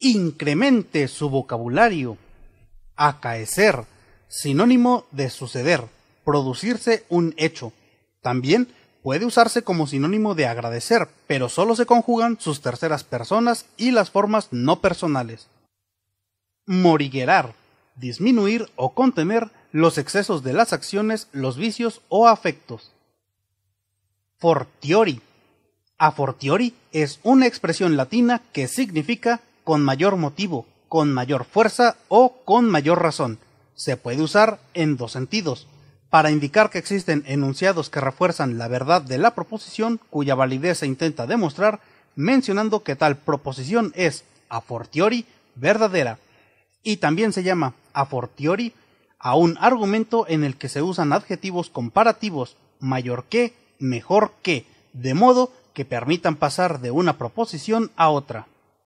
incremente su vocabulario. Acaecer, sinónimo de suceder, producirse un hecho. También puede usarse como sinónimo de agradecer, pero solo se conjugan sus terceras personas y las formas no personales. Moriguerar, disminuir o contener los excesos de las acciones, los vicios o afectos. Fortiori. A fortiori es una expresión latina que significa con mayor motivo, con mayor fuerza o con mayor razón. Se puede usar en dos sentidos, para indicar que existen enunciados que refuerzan la verdad de la proposición cuya validez se intenta demostrar, mencionando que tal proposición es, a fortiori, verdadera. Y también se llama, a fortiori, a un argumento en el que se usan adjetivos comparativos, mayor que, mejor que, de modo que permitan pasar de una proposición a otra.